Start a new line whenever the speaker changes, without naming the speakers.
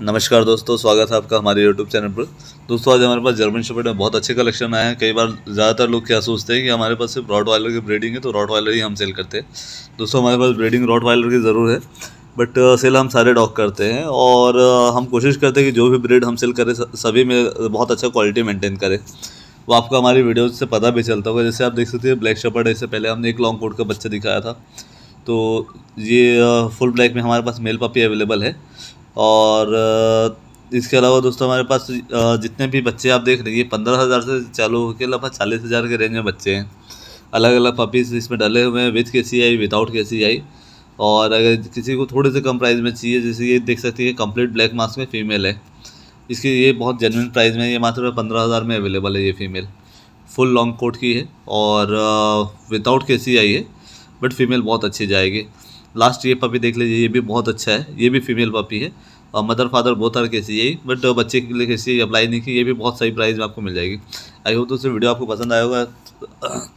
नमस्कार दोस्तों स्वागत है आपका हमारे यूट्यूब चैनल पर दोस्तों आज हमारे पास जर्मन शपेट में बहुत अच्छे कलेक्शन आए हैं कई बार ज़्यादातर लोग क्या सोचते हैं कि हमारे पास सिर्फ रॉड वायलर की ब्रीडिंग है तो रॉड वायलर ही हम सेल करते हैं दोस्तों हमारे पास ब्रीडिंग रॉड वायलर की ज़रूर है बट सेल हम सारे डॉग करते हैं और हम कोशिश करते हैं कि जो भी ब्रीड हम सेल करें सभी में बहुत अच्छा क्वालिटी मेंटेन करें वो आपको हमारी वीडियोज़ से पता भी चलता होगा जैसे आप देख सकते हैं ब्लैक शपट इससे पहले हमने एक लॉन्ग कोट का बच्चा दिखाया था तो ये फुल ब्लैक में हमारे पास मेल पपी अवेलेबल है और इसके अलावा दोस्तों हमारे पास जितने भी बच्चे आप देख रहे हैं पंद्रह हज़ार से चालू होकर लगभग चालीस हज़ार के रेंज में बच्चे हैं अलग अलग पपीज़ इसमें डले हुए हैं विथ के सी आई विदाउट के सी आई और अगर किसी को थोड़े से कम प्राइस में चाहिए जैसे ये देख सकते हैं कंप्लीट ब्लैक मास्क में फ़ीमेल है इसकी ये बहुत जेनविन प्राइस में ये मात्र पंद्रह हज़ार में अवेलेबल है ये फ़ीमेल फुल लॉन्ग कोट की है और विदाउट के सी आई है बट फीमेल बहुत अच्छी जाएगी लास्ट ये पपी देख लीजिए ये भी बहुत अच्छा है ये भी फीमेल पपी है और मदर फादर बहुत सारे कैसी यही बट बच्चे के लिए कैसी अप्लाई नहीं की ये भी बहुत सही प्राइस में आपको मिल जाएगी आई होप दोस्तों वीडियो आपको पसंद आएगा